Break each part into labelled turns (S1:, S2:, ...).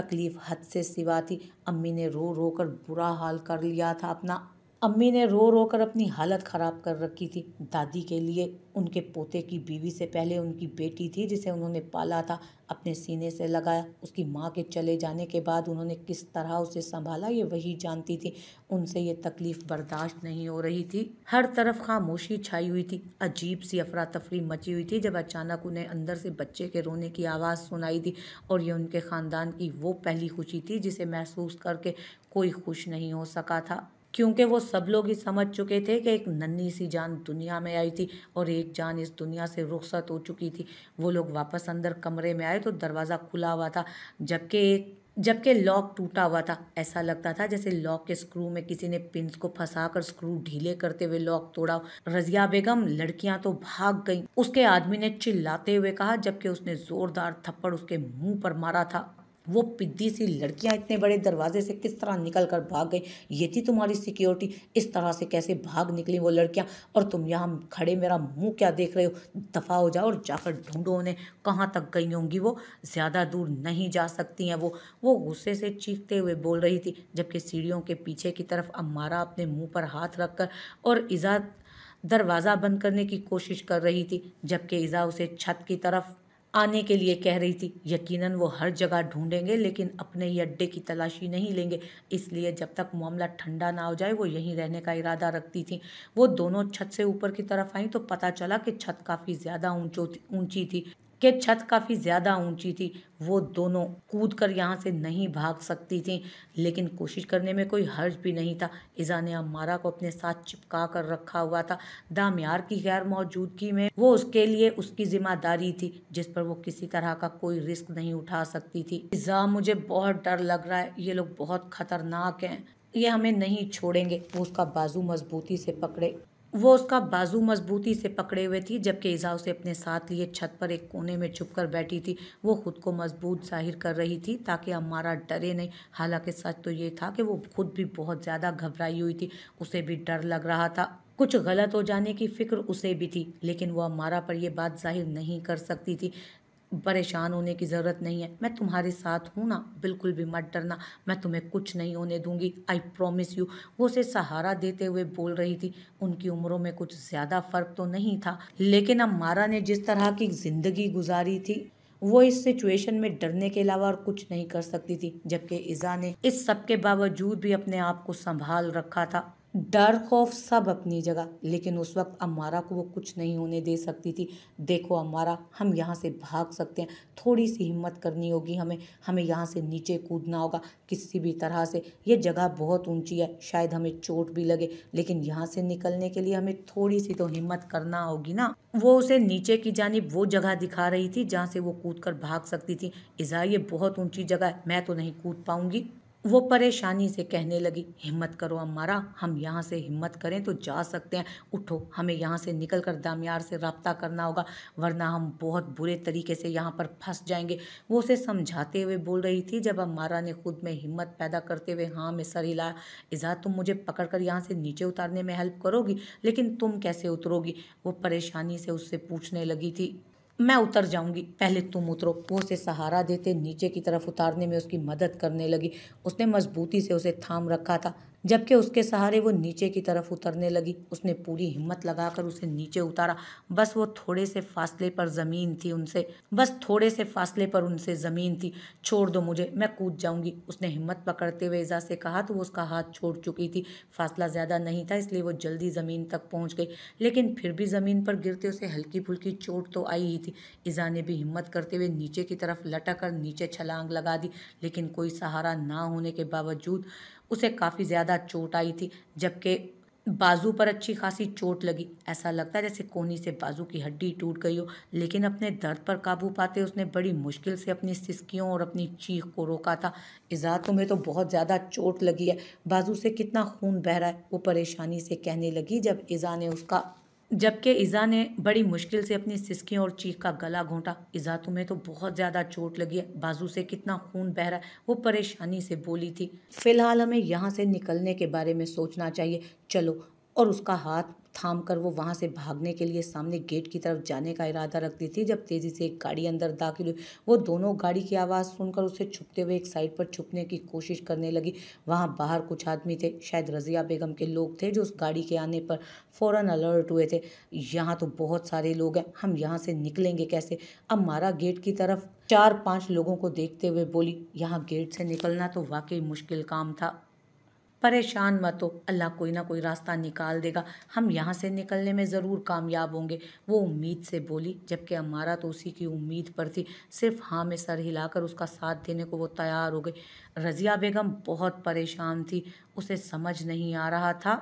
S1: तकलीफ़ हद से सिवा थी अम्मी ने रो रो कर बुरा हाल कर लिया था अपना अम्मी ने रो रो कर अपनी हालत ख़राब कर रखी थी दादी के लिए उनके पोते की बीवी से पहले उनकी बेटी थी जिसे उन्होंने पाला था अपने सीने से लगाया उसकी माँ के चले जाने के बाद उन्होंने किस तरह उसे संभाला ये वही जानती थी उनसे ये तकलीफ़ बर्दाश्त नहीं हो रही थी हर तरफ खामोशी छाई हुई थी अजीब सी अफरा तफरी मची हुई थी जब अचानक उन्हें अंदर से बच्चे के रोने की आवाज़ सुनाई थी और ये उनके ख़ानदान की वो पहली खुशी थी जिसे महसूस करके कोई खुश नहीं हो सका था क्योंकि वो सब लोग ही समझ चुके थे कि एक नन्ही सी जान दुनिया में आई थी और एक जान इस दुनिया से रुखसत हो चुकी थी वो लोग वापस अंदर कमरे में आए तो दरवाज़ा खुला हुआ था जबकि एक जबकि लॉक टूटा हुआ था ऐसा लगता था जैसे लॉक के स्क्रू में किसी ने पिंस को फंसा कर स्क्रू ढीले करते हुए लॉक तोड़ा रजिया बेगम लड़कियां तो भाग गईं उसके आदमी ने चिल्लाते हुए कहा जबकि उसने जोरदार थप्पड़ उसके मुंह पर मारा था वो पिद्दी सी लड़कियां इतने बड़े दरवाजे से किस तरह निकल कर भाग गई ये थी तुम्हारी सिक्योरिटी इस तरह से कैसे भाग निकली वो लड़कियां और तुम यहाँ खड़े मेरा मुंह क्या देख रहे हो दफा हो जाओ और जाकर ढूंढो उन्हें कहाँ तक गई होंगी वो ज़्यादा दूर नहीं जा सकती हैं वो वो गुस्से से चीखते हुए बोल रही थी जबकि सीढ़ियों के पीछे की तरफ अम्मारा अपने मुँह पर हाथ रख कर और इज़ा दरवाज़ा बंद करने की कोशिश कर रही थी जबकि इज़ा उसे छत की तरफ आने के लिए कह रही थी यकीनन वो हर जगह ढूंढेंगे लेकिन अपने ही अड्डे की तलाशी नहीं लेंगे इसलिए जब तक मामला ठंडा ना हो जाए वो यहीं रहने का इरादा रखती थी वो दोनों छत से ऊपर की तरफ आई तो पता चला कि छत काफ़ी ज़्यादा ऊंचो ऊंची थी कि छत काफ़ी ज़्यादा ऊंची थी वो दोनों कूद कर यहाँ से नहीं भाग सकती थी लेकिन कोशिश करने में कोई हर्ज भी नहीं था ईजा ने अमारा को अपने साथ चिपका कर रखा हुआ था दामयार की गैर मौजूदगी में वो उसके लिए उसकी जिम्मेदारी थी जिस पर वो किसी तरह का कोई रिस्क नहीं उठा सकती थी ईजा मुझे बहुत डर लग रहा है ये लोग बहुत खतरनाक हैं ये हमें नहीं छोड़ेंगे वो उसका बाजू मजबूती से पकड़े वो उसका बाजू मजबूती से पकड़े हुए थी जबकि ईजा उसे अपने साथ लिए छत पर एक कोने में छुप कर बैठी थी वो खुद को मजबूत जाहिर कर रही थी ताकि अम्मारा डरे नहीं हालांकि सच तो ये था कि वो खुद भी बहुत ज़्यादा घबराई हुई थी उसे भी डर लग रहा था कुछ गलत हो जाने की फ़िक्र उसे भी थी लेकिन वो अमारा पर यह बात जाहिर नहीं कर सकती थी परेशान होने की ज़रूरत नहीं है मैं तुम्हारे साथ हूँ ना बिल्कुल भी मत डरना मैं तुम्हें कुछ नहीं होने दूंगी आई प्रोमिस यू वो उसे सहारा देते हुए बोल रही थी उनकी उम्रों में कुछ ज़्यादा फ़र्क तो नहीं था लेकिन अब मारा ने जिस तरह की ज़िंदगी गुजारी थी वो इस सिचुएशन में डरने के अलावा और कुछ नहीं कर सकती थी जबकि ईज़ा ने इस सब के बावजूद भी अपने आप को संभाल रखा था डर खौफ सब अपनी जगह लेकिन उस वक्त अमारा को वो कुछ नहीं होने दे सकती थी देखो अमारा हम यहाँ से भाग सकते हैं थोड़ी सी हिम्मत करनी होगी हमें हमें यहाँ से नीचे कूदना होगा किसी भी तरह से ये जगह बहुत ऊंची है शायद हमें चोट भी लगे लेकिन यहाँ से निकलने के लिए हमें थोड़ी सी तो हिम्मत करना होगी ना वो उसे नीचे की जानब वो जगह दिखा रही थी जहाँ से वो कूद कर भाग सकती थी इज़ा ये बहुत ऊँची जगह है मैं तो नहीं कूद पाऊँगी वो परेशानी से कहने लगी हिम्मत करो अम्मारा हम यहाँ से हिम्मत करें तो जा सकते हैं उठो हमें यहाँ से निकल कर दामियार से रबता करना होगा वरना हम बहुत बुरे तरीके से यहाँ पर फंस जाएंगे वो उसे समझाते हुए बोल रही थी जब अम्मारा ने खुद में हिम्मत पैदा करते हुए हाँ मैं सर हिलाया इज़ा तुम मुझे पकड़ कर यहाँ से नीचे उतारने में हेल्प करोगी लेकिन तुम कैसे उतरोगी वो परेशानी से उससे पूछने लगी थी मैं उतर जाऊंगी पहले तुम उतरो वो उसे सहारा देते नीचे की तरफ उतारने में उसकी मदद करने लगी उसने मजबूती से उसे थाम रखा था जबकि उसके सहारे वो नीचे की तरफ उतरने लगी उसने पूरी हिम्मत लगाकर उसे नीचे उतारा बस वो थोड़े से फासले पर ज़मीन थी उनसे बस थोड़े से फासले पर उनसे ज़मीन थी छोड़ दो मुझे मैं कूद जाऊंगी उसने हिम्मत पकड़ते हुए ईजा से कहा तो वो उसका हाथ छोड़ चुकी थी फासला ज़्यादा नहीं था इसलिए वो जल्दी ज़मीन तक पहुँच गई लेकिन फिर भी ज़मीन पर गिरते उसे हल्की फुल्की चोट तो आई ही थी ईजा ने भी हिम्मत करते हुए नीचे की तरफ लटक कर नीचे छलांग लगा दी लेकिन कोई सहारा ना होने के बावजूद उसे काफ़ी ज़्यादा चोट आई थी जबकि बाजू पर अच्छी खासी चोट लगी ऐसा लगता है जैसे कोनी से बाजू की हड्डी टूट गई हो लेकिन अपने दर्द पर काबू पाते उसने बड़ी मुश्किल से अपनी सिस्कियों और अपनी चीख को रोका था इज़ा तुम्हें तो बहुत ज़्यादा चोट लगी है बाजू से कितना खून बह रहा है वो परेशानी से कहने लगी जब इज़ा ने उसका जबकि ईज़ा ने बड़ी मुश्किल से अपनी सिस्कियों और चीख का गला घोंटा ईज़ा तुम्हें तो बहुत ज़्यादा चोट लगी है बाजू से कितना खून बह रहा है वो परेशानी से बोली थी फ़िलहाल हमें यहाँ से निकलने के बारे में सोचना चाहिए चलो और उसका हाथ थाम कर वो वहाँ से भागने के लिए सामने गेट की तरफ जाने का इरादा रखती थी जब तेज़ी से एक गाड़ी अंदर दाखिल हुई वो दोनों गाड़ी की आवाज़ सुनकर उसे छुपते हुए एक साइड पर छुपने की कोशिश करने लगी वहाँ बाहर कुछ आदमी थे शायद रज़िया बेगम के लोग थे जो उस गाड़ी के आने पर फ़ौर अलर्ट हुए थे यहाँ तो बहुत सारे लोग हैं हम यहाँ से निकलेंगे कैसे अब मारा गेट की तरफ चार पांच लोगों को देखते हुए बोली यहाँ गेट से निकलना तो वाकई मुश्किल काम था परेशान मत हो अल्लाह कोई ना कोई रास्ता निकाल देगा हम यहाँ से निकलने में ज़रूर कामयाब होंगे वो उम्मीद से बोली जबकि हमारा तो उसी की उम्मीद पर थी सिर्फ हाँ में सर हिलाकर उसका साथ देने को वो तैयार हो गई रज़िया बेगम बहुत परेशान थी उसे समझ नहीं आ रहा था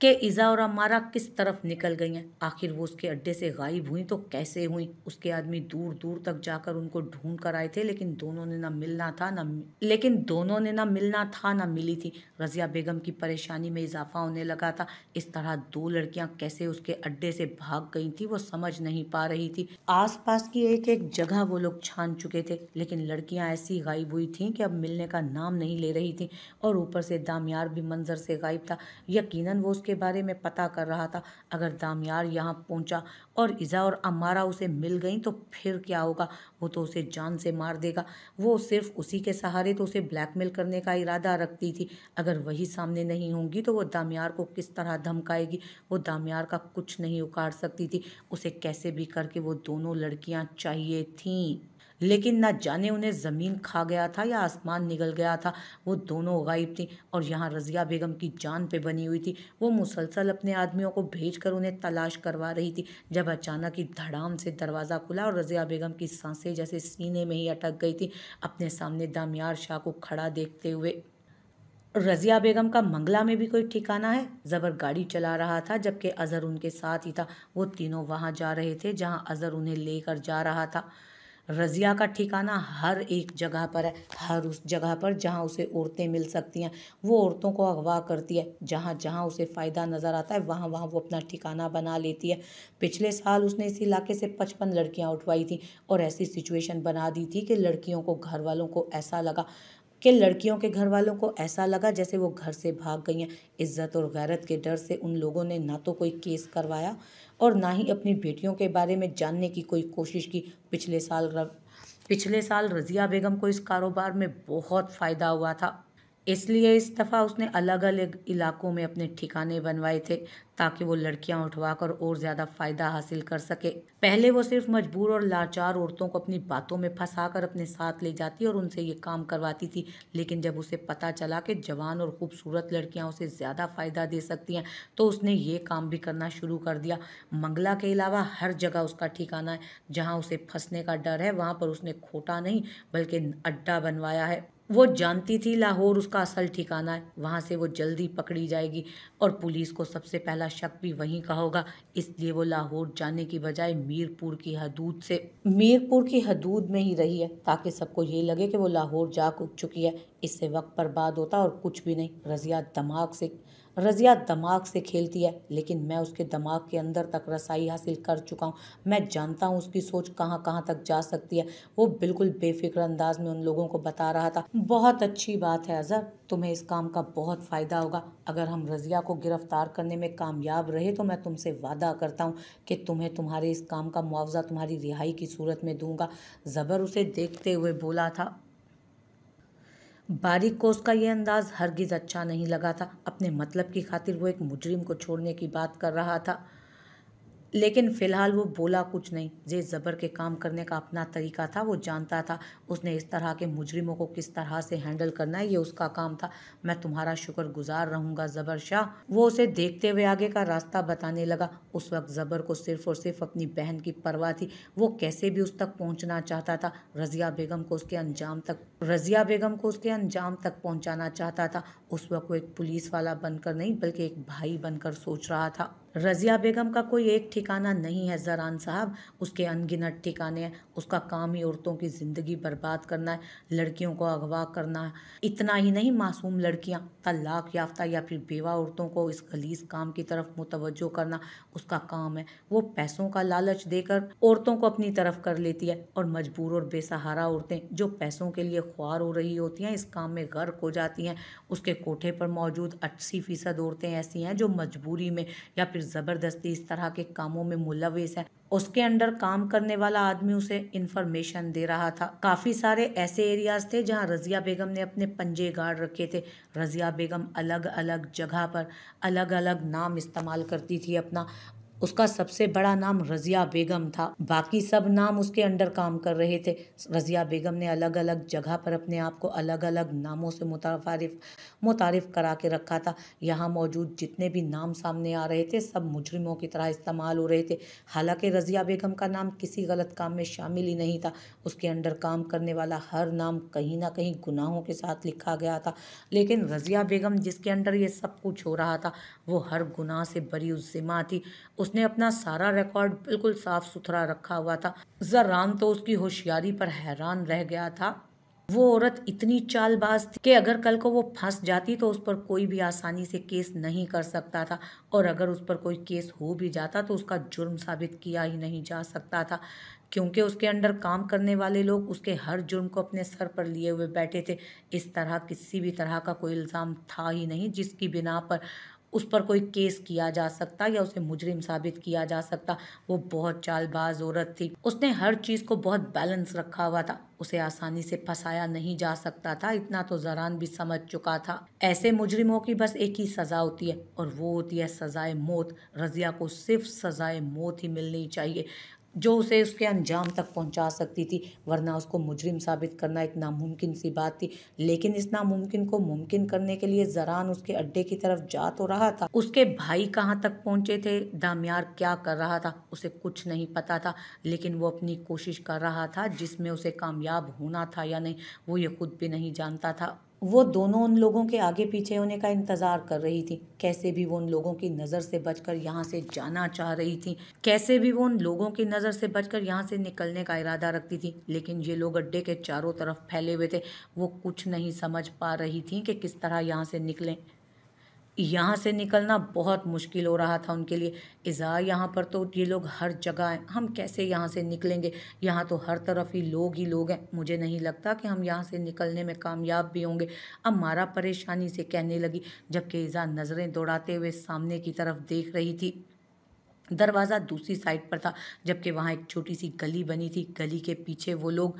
S1: कि ईजा और अमारा किस तरफ निकल गई हैं आखिर वो उसके अड्डे से गायब हुई तो कैसे हुई उसके आदमी दूर दूर तक जाकर उनको ढूंढ कर आए थे लेकिन दोनों ने ना मिलना था ना लेकिन दोनों ने ना मिलना था ना मिली थी रज़िया बेगम की परेशानी में इजाफा होने लगा था इस तरह दो लड़कियां कैसे उसके अड्डे से भाग गई थी वो समझ नहीं पा रही थी पास की एक एक जगह वो लोग छान चुके थे लेकिन लड़कियाँ ऐसी गायब हुई थी कि अब मिलने का नाम नहीं ले रही थी और ऊपर से दामयार भी मंजर से गायब था यकीन वो उसके बारे में पता कर रहा था अगर दामयार यहाँ पहुँचा और इज़ा और अमारा उसे मिल गई तो फिर क्या होगा वो तो उसे जान से मार देगा वो सिर्फ उसी के सहारे तो उसे ब्लैकमेल करने का इरादा रखती थी अगर वही सामने नहीं होंगी तो वो दामयार को किस तरह धमकाएगी वो दामयार का कुछ नहीं उखाड़ सकती थी उसे कैसे भी करके वो दोनों लड़कियाँ चाहिए थीं लेकिन ना जाने उन्हें ज़मीन खा गया था या आसमान निगल गया था वो दोनों गायब थी और यहाँ रज़िया बेगम की जान पे बनी हुई थी वो मुसलसल अपने आदमियों को भेज कर उन्हें तलाश करवा रही थी जब अचानक ही धड़ाम से दरवाज़ा खुला और रज़िया बेगम की सांसें जैसे सीने में ही अटक गई थी अपने सामने दामियार शाह को खड़ा देखते हुए रज़िया बेगम का मंगला में भी कोई ठिकाना है ज़बर गाड़ी चला रहा था जबकि अज़र उनके साथ ही था वो तीनों वहाँ जा रहे थे जहाँ अज़र उन्हें लेकर जा रहा था रज़िया का ठिकाना हर एक जगह पर है हर उस जगह पर जहाँ उसे औरतें मिल सकती हैं वो औरतों को अगवा करती है जहाँ जहाँ उसे फ़ायदा नज़र आता है वहाँ वहाँ वो अपना ठिकाना बना लेती है पिछले साल उसने इस इलाके से पचपन लड़कियाँ उठवाई थी और ऐसी सिचुएशन बना दी थी कि लड़कियों को घर वालों को ऐसा लगा कि लड़कियों के घर वालों को ऐसा लगा जैसे वो घर से भाग गई हैं इज्जत और गैरत के डर से उन लोगों ने ना तो कोई केस करवाया और ना ही अपनी बेटियों के बारे में जानने की कोई कोशिश की पिछले साल पिछले साल रज़िया बेगम को इस कारोबार में बहुत फ़ायदा हुआ था इसलिए इस दफ़ा उसने अलग अलग इलाकों में अपने ठिकाने बनवाए थे ताकि वो लड़कियां उठवाकर और ज़्यादा फ़ायदा हासिल कर सके पहले वो सिर्फ मजबूर और लाचार औरतों को अपनी बातों में फंसाकर अपने साथ ले जाती और उनसे ये काम करवाती थी लेकिन जब उसे पता चला कि जवान और ख़ूबसूरत लड़कियां उसे ज़्यादा फ़ायदा दे सकती हैं तो उसने ये काम भी करना शुरू कर दिया मंगला के अलावा हर जगह उसका ठिकाना है जहाँ उसे फंसने का डर है वहाँ पर उसने खोटा नहीं बल्कि अड्डा बनवाया है वो जानती थी लाहौर उसका असल ठिकाना है वहाँ से वो जल्दी पकड़ी जाएगी और पुलिस को सबसे पहला शक भी वहीं का होगा इसलिए वो लाहौर जाने की बजाय मीरपुर की हदूद से मीरपुर की हदूद में ही रही है ताकि सबको ये लगे कि वो लाहौर जा चुकी है इससे वक्त बर्बाद होता और कुछ भी नहीं रजिया दिमाग से रज़िया दिमाग से खेलती है लेकिन मैं उसके दिमाग के अंदर तक रसाई हासिल कर चुका हूँ मैं जानता हूँ उसकी सोच कहाँ कहाँ तक जा सकती है वो बिल्कुल बेफिक्र अंदाज में उन लोगों को बता रहा था बहुत अच्छी बात है अज़र तुम्हें इस काम का बहुत फ़ायदा होगा अगर हम रज़िया को गिरफ्तार करने में कामयाब रहे तो मैं तुमसे वादा करता हूँ कि तुम्हें तुम्हारे इस काम का मुआवजा तुम्हारी रिहाई की सूरत में दूँगा ज़बर उसे देखते हुए बोला था बारीक को उसका यह अंदाज़ हरगिज़ अच्छा नहीं लगा था अपने मतलब की खातिर वो एक मुजरिम को छोड़ने की बात कर रहा था लेकिन फ़िलहाल वो बोला कुछ नहीं जे ज़बर के काम करने का अपना तरीका था वो जानता था उसने इस तरह के मुजरिमों को किस तरह से हैंडल करना है ये उसका काम था मैं तुम्हारा शुक्र गुजार रहूंगा ज़बर शाह वो उसे देखते हुए आगे का रास्ता बताने लगा उस वक्त ज़बर को सिर्फ और सिर्फ अपनी बहन की परवाह थी वो कैसे भी उस तक पहुँचना चाहता था रज़िया बेगम को उसके अंजाम तक रज़िया बेगम को उसके अंजाम तक पहुँचाना चाहता था उस वक्त वो एक पुलिस वाला बनकर नहीं बल्कि एक भाई बनकर सोच रहा था रज़िया बेगम का कोई एक ठिकाना नहीं है जरान साहब उसके अनगिनत ठिकाने हैं उसका काम ही औरतों की ज़िंदगी बर्बाद करना है लड़कियों को अगवा करना है इतना ही नहीं मासूम लड़कियां तलाक याफ्ता या फिर बेवा औरतों को इस गलीस काम की तरफ मुतवजो करना उसका काम है वो पैसों का लालच देकर औरतों को अपनी तरफ कर लेती है और मजबूर और बेसहारा औरतें जो पैसों के लिए ख्वार हो रही होती हैं इस काम में गर्क हो जाती हैं उसके कोठे पर मौजूद अस्सी फ़ीसद औरतें ऐसी हैं जो मजबूरी में या फिर ज़बरदस्ती इस तरह के कामों में मुलविस है उसके अंडर काम करने वाला आदमी उसे इन्फॉर्मेशन दे रहा था काफ़ी सारे ऐसे एरियाज थे जहां रज़िया बेगम ने अपने पंजे गाड़ रखे थे रज़िया बेगम अलग अलग जगह पर अलग अलग नाम इस्तेमाल करती थी अपना उसका सबसे बड़ा नाम रजिया बेगम था बाकी सब नाम उसके अंडर काम कर रहे थे रजिया बेगम ने अलग अलग जगह पर अपने आप को अलग अलग नामों से मुतारफ मुतारफ करा के रखा था यहाँ मौजूद जितने भी नाम सामने आ रहे थे सब मुजरिमों की तरह इस्तेमाल हो रहे थे हालांकि रजिया बेगम का नाम किसी गलत काम में शामिल ही नहीं था उसके अंडर काम करने वाला हर नाम कहीं ना कहीं गुनाहों के साथ लिखा गया था लेकिन रजिया बेगम जिसके अंडर ये सब कुछ हो रहा था वो हर गुनाह से बड़ी उजिमा थी उस उसने अपना सारा रिकॉर्ड बिल्कुल साफ सुथरा रखा हुआ था जर्राम तो उसकी होशियारी पर हैरान रह गया था वो औरत इतनी चालबाज थी कि अगर कल को वो फंस जाती तो उस पर कोई भी आसानी से केस नहीं कर सकता था और अगर उस पर कोई केस हो भी जाता तो उसका जुर्म साबित किया ही नहीं जा सकता था क्योंकि उसके अंडर काम करने वाले लोग उसके हर जुर्म को अपने सर पर लिए हुए बैठे थे इस तरह किसी भी तरह का कोई इल्ज़ाम था ही नहीं जिसकी बिना पर उस पर कोई केस किया जा सकता या उसे मुजरिम साबित किया जा सकता वो बहुत चालबाज औरत थी उसने हर चीज़ को बहुत बैलेंस रखा हुआ था उसे आसानी से फंसाया नहीं जा सकता था इतना तो जरान भी समझ चुका था ऐसे मुजरिमों की बस एक ही सज़ा होती है और वो होती है सज़ाए मौत रजिया को सिर्फ सज़ाए मौत ही मिलनी चाहिए जो उसे उसके अंजाम तक पहुंचा सकती थी वरना उसको मुजरिम साबित करना एक नामुमकिन सी बात थी लेकिन इस नामुमकिन को मुमकिन करने के लिए जरान उसके अड्डे की तरफ जा तो रहा था उसके भाई कहाँ तक पहुंचे थे दामयार क्या कर रहा था उसे कुछ नहीं पता था लेकिन वो अपनी कोशिश कर रहा था जिसमें उसे कामयाब होना था या नहीं वो ये खुद भी नहीं जानता था वो दोनों उन लोगों के आगे पीछे होने का इंतज़ार कर रही थी कैसे भी वो उन लोगों की नज़र से बचकर यहाँ से जाना चाह रही थी कैसे भी वो उन लोगों की नज़र से बचकर यहाँ से निकलने का इरादा रखती थी लेकिन ये लोग अड्डे के चारों तरफ फैले हुए थे वो कुछ नहीं समझ पा रही थी कि किस तरह यहाँ से निकलें यहाँ से निकलना बहुत मुश्किल हो रहा था उनके लिए इज़ा यहाँ पर तो ये लोग हर जगह हैं हम कैसे यहाँ से निकलेंगे यहाँ तो हर तरफ ही लोग ही लोग हैं मुझे नहीं लगता कि हम यहाँ से निकलने में कामयाब भी होंगे अब मारा परेशानी से कहने लगी जबकि इज़ा नज़रें दौड़ाते हुए सामने की तरफ देख रही थी दरवाज़ा दूसरी साइड पर था जबकि वहाँ एक छोटी सी गली बनी थी गली के पीछे वो लोग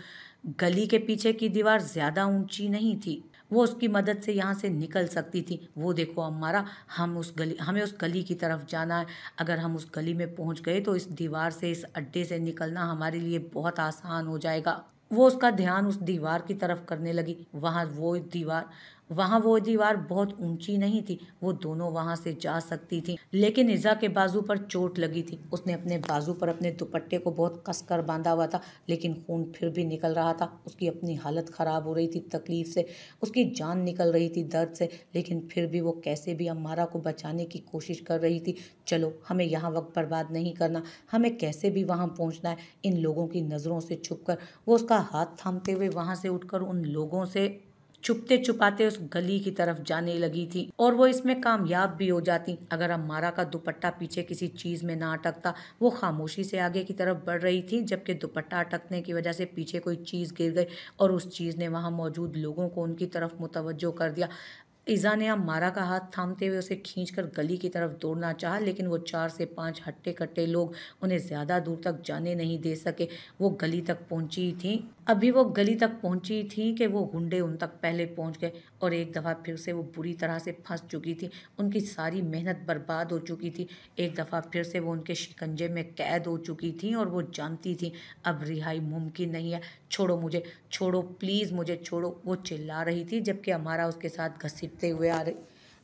S1: गली के पीछे की दीवार ज़्यादा ऊंची नहीं थी वो उसकी मदद से यहाँ से निकल सकती थी वो देखो हमारा हम उस गली हमें उस गली की तरफ जाना है अगर हम उस गली में पहुँच गए तो इस दीवार से इस अड्डे से निकलना हमारे लिए बहुत आसान हो जाएगा वो उसका ध्यान उस दीवार की तरफ करने लगी वहाँ वो दीवार वहाँ वो दीवार बहुत ऊंची नहीं थी वो दोनों वहाँ से जा सकती थी लेकिन इज़ा के बाजू पर चोट लगी थी उसने अपने बाजू पर अपने दुपट्टे को बहुत कसकर बांधा हुआ था लेकिन खून फिर भी निकल रहा था उसकी अपनी हालत ख़राब हो रही थी तकलीफ से उसकी जान निकल रही थी दर्द से लेकिन फिर भी वो कैसे भी अम्मारा को बचाने की कोशिश कर रही थी चलो हमें यहाँ वक्त बर्बाद नहीं करना हमें कैसे भी वहाँ पहुँचना है इन लोगों की नज़रों से छुप कर वो उसका हाथ थामते हुए वहाँ से उठ उन लोगों से छुपते छुपाते उस गली की तरफ जाने लगी थी और वो इसमें कामयाब भी हो जाती अगर अम्मारा का दुपट्टा पीछे किसी चीज़ में ना अटकता वो खामोशी से आगे की तरफ बढ़ रही थी जबकि दुपट्टा अटकने की वजह से पीछे कोई चीज़ गिर गई और उस चीज़ ने वहाँ मौजूद लोगों को उनकी तरफ मुतवजो कर दिया ईज़ा ने अम्मारा का हाथ थामते हुए उसे खींचकर गली की तरफ दौड़ना चाहा लेकिन वो चार से पांच हट्टे कट्टे लोग उन्हें ज़्यादा दूर तक जाने नहीं दे सके वो गली तक पहुंची थी अभी वो गली तक पहुंची थी कि वो गुंडे उन तक पहले पहुंच गए और एक दफ़ा फिर से वो बुरी तरह से फंस चुकी थी उनकी सारी मेहनत बर्बाद हो चुकी थी एक दफ़ा फिर से वो उनके शिकंजे में कैद हो चुकी थी और वो जानती थी अब रिहाई मुमकिन नहीं है छोड़ो मुझे छोड़ो प्लीज़ मुझे छोड़ो वो चिल्ला रही थी जबकि हमारा उसके साथ घसीटते हुए आ रही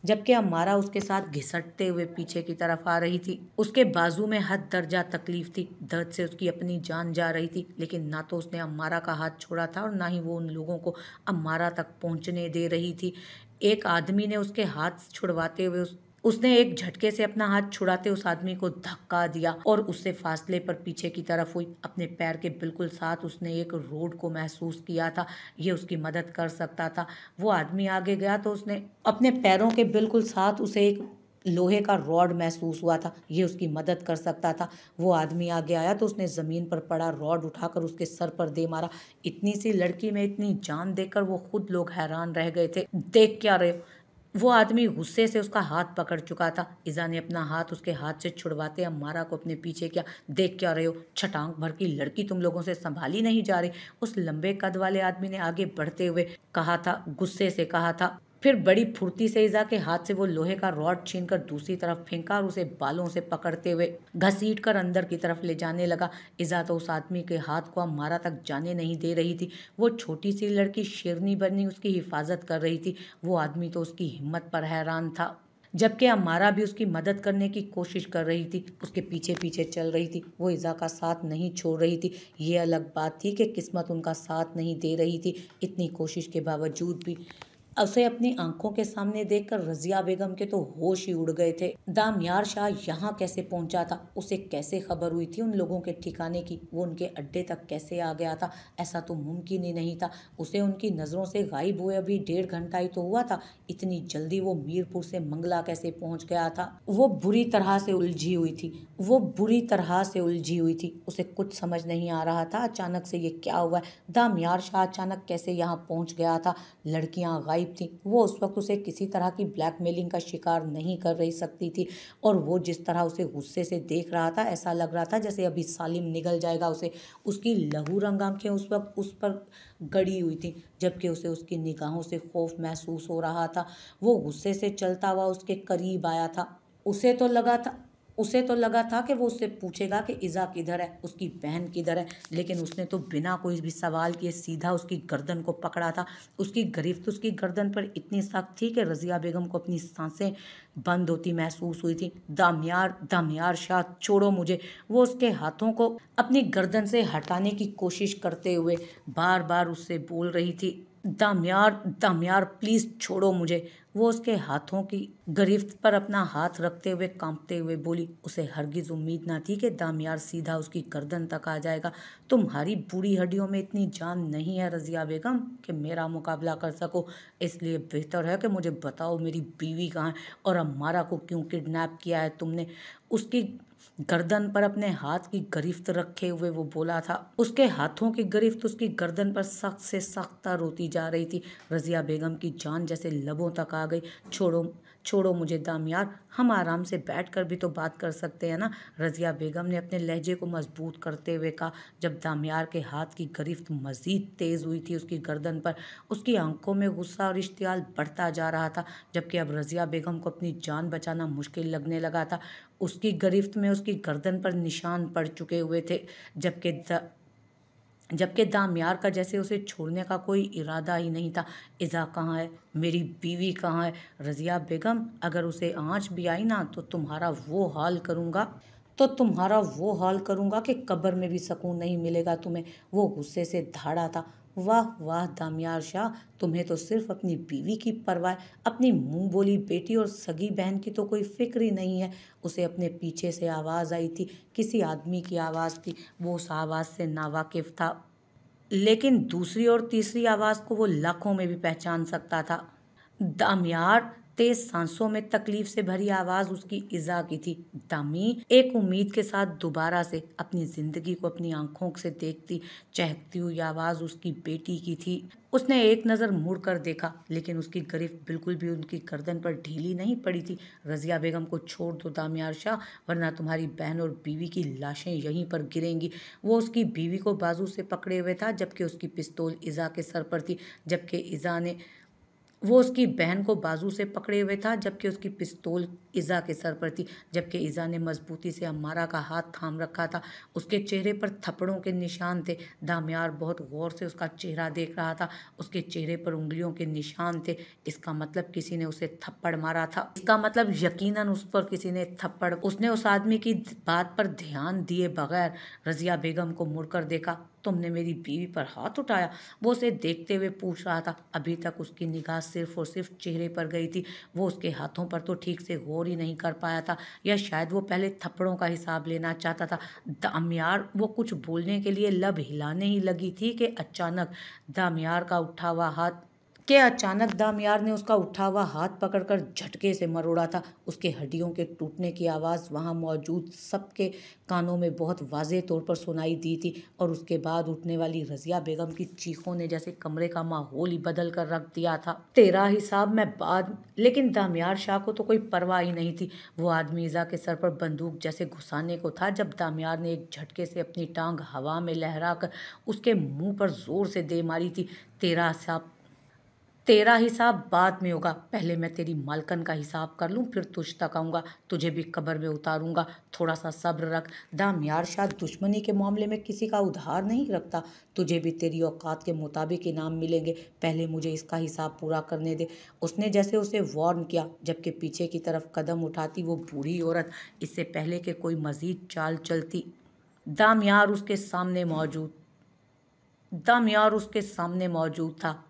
S1: जबकि अमारा उसके साथ घिसटते हुए पीछे की तरफ आ रही थी उसके बाजू में हद दर्जा तकलीफ थी दर्द से उसकी अपनी जान जा रही थी लेकिन ना तो उसने अमारा का हाथ छोड़ा था और ना ही वो उन लोगों को अमारा तक पहुंचने दे रही थी एक आदमी ने उसके हाथ छुड़वाते हुए उस उसने एक झटके से अपना हाथ छुड़ाते उस आदमी को धक्का दिया और उससे फासले पर पीछे की तरफ हुई अपने पैर के बिल्कुल साथ उसने एक रोड को महसूस किया था ये उसकी मदद कर सकता था वो आदमी आगे गया तो उसने अपने पैरों के बिल्कुल साथ उसे एक लोहे का रॉड महसूस हुआ था ये उसकी मदद कर सकता था वो आदमी आगे आया तो उसने ज़मीन पर पड़ा रॉड उठाकर उसके सर पर दे मारा इतनी सी लड़की में इतनी जान देकर वो खुद लोग हैरान रह गए थे देख क्या रहे हो वो आदमी गुस्से से उसका हाथ पकड़ चुका था ईजा ने अपना हाथ उसके हाथ से छुड़वाते अम्मारा को अपने पीछे क्या देख क्या रहे हो छटांग भर की लड़की तुम लोगों से संभाली नहीं जा रही उस लंबे कद वाले आदमी ने आगे बढ़ते हुए कहा था गुस्से से कहा था फिर बड़ी फुर्ती से ईजा के हाथ से वो लोहे का रॉड छीन कर दूसरी तरफ फेंका और उसे बालों से पकड़ते हुए घसीट कर अंदर की तरफ ले जाने लगा ईजा तो उस आदमी के हाथ को मारा तक जाने नहीं दे रही थी वो छोटी सी लड़की शेरनी बनी उसकी हिफाजत कर रही थी वो आदमी तो उसकी हिम्मत पर हैरान था जबकि अमारा भी उसकी मदद करने की कोशिश कर रही थी उसके पीछे पीछे चल रही थी वो इज़ा का साथ नहीं छोड़ रही थी ये अलग बात थी कि किस्मत उनका साथ नहीं दे रही थी इतनी कोशिश के बावजूद भी उसे अपनी आंखों के सामने देखकर रजिया बेगम के तो होश ही उड़ गए थे दामयार शाह यहाँ कैसे पहुंचा था उसे कैसे खबर हुई थी उन लोगों के ठिकाने की वो उनके अड्डे तक कैसे आ गया था ऐसा तो मुमकिन ही नहीं था उसे उनकी नज़रों से गायब हुए अभी डेढ़ घंटा ही तो हुआ था इतनी जल्दी वो मीरपुर से मंगला कैसे पहुँच गया था वो बुरी तरह से उलझी हुई थी वो बुरी तरह से उलझी हुई थी उसे कुछ समझ नहीं आ रहा था अचानक से ये क्या हुआ दामयार शाह अचानक कैसे यहाँ पहुँच गया था लड़कियाँ गायब टाइप थी वो उस वक्त उसे किसी तरह की ब्लैकमेलिंग का शिकार नहीं कर रही सकती थी और वो जिस तरह उसे गुस्से से देख रहा था ऐसा लग रहा था जैसे अभी सालिम निकल जाएगा उसे उसकी लहू रंग आँखें उस वक्त उस पर गड़ी हुई थी जबकि उसे उसकी निगाहों से खौफ महसूस हो रहा था वो गुस्से से चलता हुआ उसके करीब आया था उसे तो लगा था उसे तो लगा था कि वो उससे पूछेगा कि इज़ा किधर है उसकी बहन किधर है लेकिन उसने तो बिना कोई भी सवाल किए सीधा उसकी गर्दन को पकड़ा था उसकी तो उसकी गर्दन पर इतनी सख्त थी कि रज़िया बेगम को अपनी सांसें बंद होती महसूस हुई थी दामियार दामियार शाह छोड़ो मुझे वो उसके हाथों को अपनी गर्दन से हटाने की कोशिश करते हुए बार बार उससे बोल रही थी दम यार दम यार प्लीज़ छोड़ो मुझे वो उसके हाथों की गरिफ्त पर अपना हाथ रखते हुए कांपते हुए बोली उसे हरगिज उम्मीद ना थी कि दामयार सीधा उसकी गर्दन तक आ जाएगा तुम्हारी बूढ़ी हड्डियों में इतनी जान नहीं है रजिया बेगम कि मेरा मुकाबला कर सको इसलिए बेहतर है कि मुझे बताओ मेरी बीवी कहाँ है और अम्मारा को क्यों किडनैप किया है तुमने उसकी गर्दन पर अपने हाथ की गरिफ्त रखे हुए वो बोला था उसके हाथों की गरिफ्त उसकी गर्दन पर सख्त से सख्त रोती जा रही थी रज़िया बेगम की जान जैसे लबों तक आ गई छोड़ो छोड़ो मुझे दाम यार हम आराम से बैठ कर भी तो बात कर सकते हैं ना रज़िया बेगम ने अपने लहजे को मजबूत करते हुए कहा जब दामयार के हाथ की गिरफ्त मज़ीद तेज़ हुई थी उसकी गर्दन पर उसकी आंखों में गुस्सा और इश्तियाल बढ़ता जा रहा था जबकि अब रज़िया बेगम को अपनी जान बचाना मुश्किल लगने लगा था उसकी गिरफ्त में उसकी गर्दन पर निशान पड़ चुके हुए थे जबकि जबकि दामयार का जैसे उसे छोड़ने का कोई इरादा ही नहीं था इज़ा कहाँ है मेरी बीवी कहाँ है रज़िया बेगम अगर उसे आँच भी आई ना तो तुम्हारा वो हाल करूँगा तो तुम्हारा वो हाल करूँगा कि कब्र में भी सुकून नहीं मिलेगा तुम्हें वो गुस्से से धाड़ा था वाह वाह दामियार शाह तुम्हें तो सिर्फ अपनी बीवी की परवाह अपनी मुंह बोली बेटी और सगी बहन की तो कोई फिक्र ही नहीं है उसे अपने पीछे से आवाज़ आई थी किसी आदमी की आवाज़ थी वो उस आवाज़ से नावाकिफ था लेकिन दूसरी और तीसरी आवाज़ को वो लाखों में भी पहचान सकता था दामियार तेज सांसों में तकलीफ से भरी आवाज उसकी इजा की थी दामी एक उम्मीद के साथ दोबारा से अपनी जिंदगी को अपनी आंखों से देखती चहकती हुई आवाज उसकी बेटी की थी उसने एक नज़र मुड़ कर देखा लेकिन उसकी गरीफ बिल्कुल भी उनकी गर्दन पर ढीली नहीं पड़ी थी रज़िया बेगम को छोड़ दो दामियार शाह वरना तुम्हारी बहन और बीवी की लाशें यहीं पर गिरेंगी वो उसकी बीवी को बाजू से पकड़े हुए था जबकि उसकी पिस्तौल इज़ा के सर पर थी जबकि इज़ा ने वो उसकी बहन को बाजू से पकड़े हुए था जबकि उसकी पिस्तौल ईज़ा के सर पर थी जबकि ईज़ा ने मजबूती से अमारा का हाथ थाम रखा था उसके चेहरे पर थप्पड़ों के निशान थे दामियार बहुत गौर से उसका चेहरा देख रहा था उसके चेहरे पर उंगलियों के निशान थे इसका मतलब किसी ने उसे थप्पड़ मारा था इसका मतलब यकीन उस पर किसी ने थप्पड़ उसने उस आदमी की बात पर ध्यान दिए बगैर रजिया बेगम को मुड़कर देखा तुमने मेरी बीवी पर हाथ उठाया वो उसे देखते हुए पूछ रहा था अभी तक उसकी निगाह सिर्फ और सिर्फ चेहरे पर गई थी वो उसके हाथों पर तो ठीक से गौर ही नहीं कर पाया था या शायद वो पहले थप्पड़ों का हिसाब लेना चाहता था दामियार वो कुछ बोलने के लिए लब हिलाने ही लगी थी कि अचानक दामियार का उठा हुआ हाथ कि अचानक दामयार ने उसका उठा हुआ हाथ पकड़कर झटके से मरोड़ा था उसके हड्डियों के टूटने की आवाज़ वहाँ मौजूद सबके कानों में बहुत वाज तौर पर सुनाई दी थी और उसके बाद उठने वाली रजिया बेगम की चीखों ने जैसे कमरे का माहौल ही बदल कर रख दिया था तेरा हिसाब मैं बाद लेकिन दामयार शाह को तो कोई परवाह ही नहीं थी वो आदमी ईजा के सर पर बंदूक जैसे घुसाने को था जब दामयार ने एक झटके से अपनी टांग हवा में लहरा कर उसके मुँह पर जोर से दे मारी थी तेरा हिसाब तेरा हिसाब बाद में होगा पहले मैं तेरी मालकन का हिसाब कर लूँ फिर तुझ तक आऊँगा तुझे भी कब्र में उतारूँगा थोड़ा सा सब्र रख दाम यार शायद दुश्मनी के मामले में किसी का उधार नहीं रखता तुझे भी तेरी औकात के मुताबिक इनाम मिलेंगे पहले मुझे इसका हिसाब पूरा करने दे उसने जैसे उसे वार्न किया जबकि पीछे की तरफ कदम उठाती वो बूढ़ी औरत इससे पहले के कोई मज़ीद चाल चलती दाम यार उसके सामने मौजूद दाम यार उसके सामने मौजूद था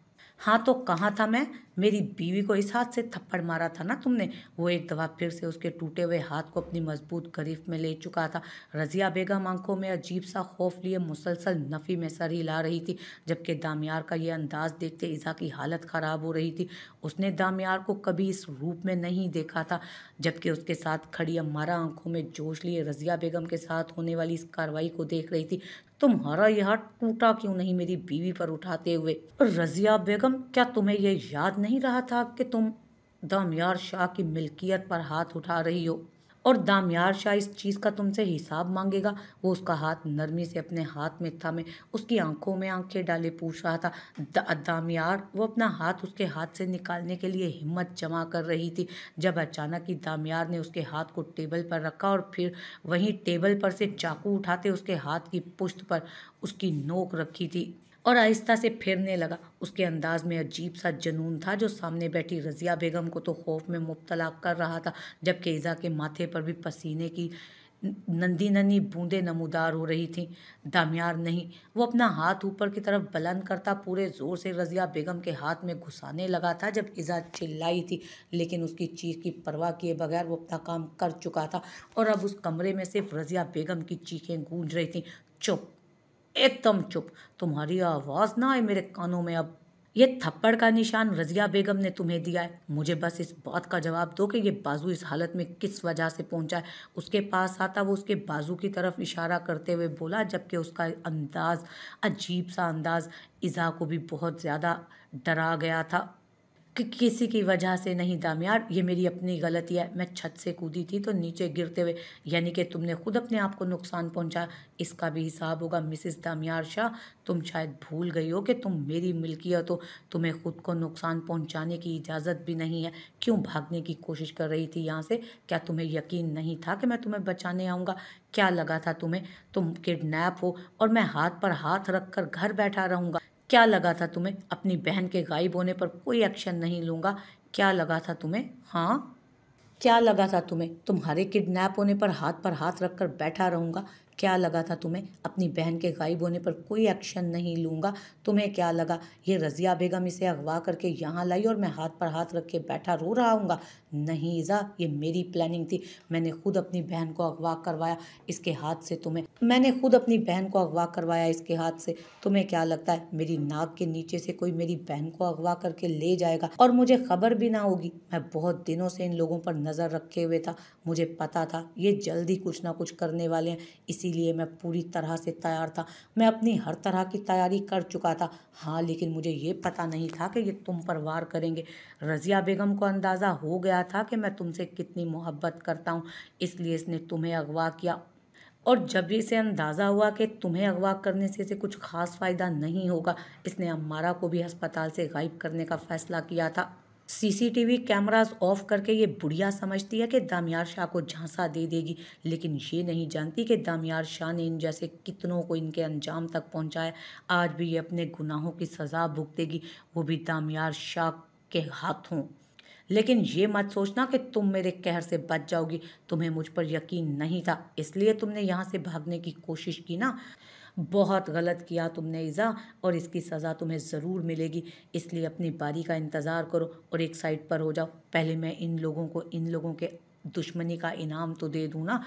S1: हाँ तो कहाँ था मैं मेरी बीवी को इस हाथ से थप्पड़ मारा था ना तुमने वो एक दफ़ा फिर से उसके टूटे हुए हाथ को अपनी मजबूत गरीफ में ले चुका था रज़िया बेगम आंखों में अजीब सा खौफ लिए मुसलसल नफ़ी में सर हिला रही थी जबकि दामियार का ये अंदाज़ देखते ईज़ा की हालत ख़राब हो रही थी उसने दामियार को कभी इस रूप में नहीं देखा था जबकि उसके साथ खड़ी अम्मारा आंखों में जोश लिए रज़िया बेगम के साथ होने वाली इस कार्रवाई को देख रही थी तुम्हारा यह टूटा क्यों नहीं मेरी बीवी पर उठाते हुए रज़िया बेगम क्या तुम्हें यह याद नहीं रहा था कि तुम दामयार शाह की मिल्कियत पर हाथ उठा रही हो और दामयार शाह इस चीज़ का तुमसे हिसाब मांगेगा वो उसका हाथ नरमी से अपने हाथ में थामे उसकी आंखों में आंखें डाले पूछ रहा था दा, दामयार वो अपना हाथ उसके हाथ से निकालने के लिए हिम्मत जमा कर रही थी जब अचानक ही दामयार ने उसके हाथ को टेबल पर रखा और फिर वहीं टेबल पर से चाकू उठाते उसके हाथ की पुश्त पर उसकी नोक रखी थी और आहिस्ता से फिरने लगा उसके अंदाज में अजीब सा जनून था जो सामने बैठी रज़िया बेगम को तो खौफ में मुबतला कर रहा था जबकि ईज़ा के माथे पर भी पसीने की नंदी नन्ही बूंदे नमूदार हो रही थी दामियार नहीं वो अपना हाथ ऊपर की तरफ बुलंद करता पूरे ज़ोर से रज़िया बेगम के हाथ में घुसाने लगा था जब इज़ा चिल्लाई थी लेकिन उसकी चीख की परवाह किए बगैर वो अपना काम कर चुका था और अब उस कमरे में सिर्फ रज़िया बेगम की चीखें गूंज रही थी चुप एकदम चुप तुम्हारी आवाज़ ना आए मेरे कानों में अब ये थप्पड़ का निशान रजिया बेगम ने तुम्हें दिया है मुझे बस इस बात का जवाब दो कि ये बाजू इस हालत में किस वजह से पहुंचा है उसके पास आता वो उसके बाजू की तरफ इशारा करते हुए बोला जबकि उसका अंदाज़ अजीब सा अंदाज़ इज़ा को भी बहुत ज़्यादा डरा गया था कि किसी की वजह से नहीं दाम यार ये मेरी अपनी गलती है मैं छत से कूदी थी तो नीचे गिरते हुए यानी कि तुमने खुद अपने आप को नुकसान पहुंचा इसका भी हिसाब होगा मिसिस दामियार शाह तुम शायद भूल गई हो कि तुम मेरी मिल्कियत हो तुम्हें खुद को नुकसान पहुंचाने की इजाज़त भी नहीं है क्यों भागने की कोशिश कर रही थी यहाँ से क्या तुम्हें यकीन नहीं था कि मैं तुम्हें बचाने आऊँगा क्या लगा था तुम्हें तुम किडनैप हो और मैं हाथ पर हाथ रख कर घर बैठा रहूँगा क्या लगा था तुम्हें अपनी बहन के गायब होने पर कोई एक्शन नहीं लूँगा क्या लगा था तुम्हें हाँ क्या लगा था तुम्हें तुम्हारे किडनैप होने पर हाथ पर हाथ रखकर बैठा रहूँगा क्या लगा था तुम्हें अपनी बहन के गायब होने पर कोई एक्शन नहीं लूँगा तुम्हें क्या लगा ये रज़िया बेगम इसे अगवा करके यहाँ लाई और मैं हाथ पर हाथ रख के बैठा रो रहा हूँगा नहीं ईज़ा ये मेरी प्लानिंग थी मैंने खुद अपनी बहन को अगवा करवाया इसके हाथ से तुम्हें मैंने खुद अपनी बहन को अगवा करवाया इसके हाथ से तुम्हें क्या लगता है मेरी नाक के नीचे से कोई मेरी बहन को अगवा करके ले जाएगा और मुझे खबर भी ना होगी मैं बहुत दिनों से इन लोगों पर नज़र रखे हुए था मुझे पता था ये जल्दी कुछ ना कुछ करने वाले हैं इस इसीलिए मैं पूरी तरह से तैयार था मैं अपनी हर तरह की तैयारी कर चुका था हाँ लेकिन मुझे ये पता नहीं था कि ये तुम पर वार करेंगे रज़िया बेगम को अंदाज़ा हो गया था कि मैं तुमसे कितनी मोहब्बत करता हूँ इसलिए इसने तुम्हें अगवा किया और भी इसे अंदाज़ा हुआ कि तुम्हें अगवा करने से इसे कुछ खास फ़ायदा नहीं होगा इसने अम्मारा को भी अस्पताल से गायब करने का फ़ैसला किया था सीसीटीवी कैमरास ऑफ करके ये बुढ़िया समझती है कि दामियार शाह को झांसा दे देगी लेकिन ये नहीं जानती कि दामियार शाह ने इन जैसे कितनों को इनके अंजाम तक पहुंचाया आज भी ये अपने गुनाहों की सज़ा भुगतेगी वो भी दामियार शाह के हाथों लेकिन ये मत सोचना कि तुम मेरे कहर से बच जाओगी तुम्हें मुझ पर यकीन नहीं था इसलिए तुमने यहाँ से भागने की कोशिश की ना बहुत गलत किया तुमने ईज़ा और इसकी सज़ा तुम्हें ज़रूर मिलेगी इसलिए अपनी बारी का इंतज़ार करो और एक साइड पर हो जाओ पहले मैं इन लोगों को इन लोगों के दुश्मनी का इनाम तो दे दूँ ना